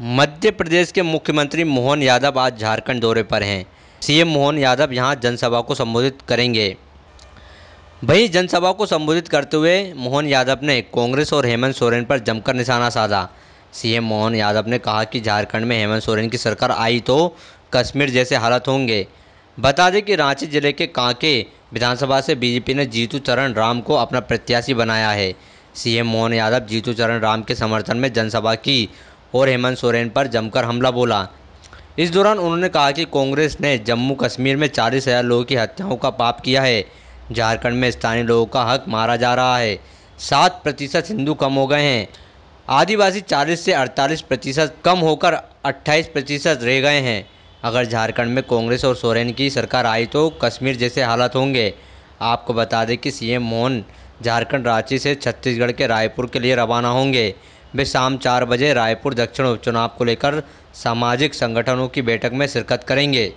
मध्य प्रदेश के मुख्यमंत्री मोहन यादव आज झारखंड दौरे पर हैं सीएम मोहन यादव यहां जनसभा को संबोधित करेंगे वहीं जनसभा को संबोधित करते हुए मोहन यादव ने कांग्रेस और हेमंत सोरेन पर जमकर निशाना साधा सीएम मोहन यादव ने कहा कि झारखंड में हेमंत सोरेन की सरकार आई तो कश्मीर जैसे हालत होंगे बता दें कि रांची जिले के कांके विधानसभा से बीजेपी ने जीतू चरण राम को अपना प्रत्याशी बनाया है सीएम मोहन यादव जीतू चरण राम के समर्थन में जनसभा की और हेमंत सोरेन पर जमकर हमला बोला इस दौरान उन्होंने कहा कि कांग्रेस ने जम्मू कश्मीर में चालीस हज़ार लोगों की हत्याओं का पाप किया है झारखंड में स्थानीय लोगों का हक मारा जा रहा है सात प्रतिशत हिंदू कम हो गए हैं आदिवासी 40 से 48 प्रतिशत कम होकर 28 प्रतिशत रह गए हैं अगर झारखंड में कांग्रेस और सोरेन की सरकार आई तो कश्मीर जैसे हालात होंगे आपको बता दें कि सीएम मोहन झारखंड रांची से छत्तीसगढ़ के रायपुर के लिए रवाना होंगे वे शाम चार बजे रायपुर दक्षिण उपचुनाव को लेकर सामाजिक संगठनों की बैठक में शिरकत करेंगे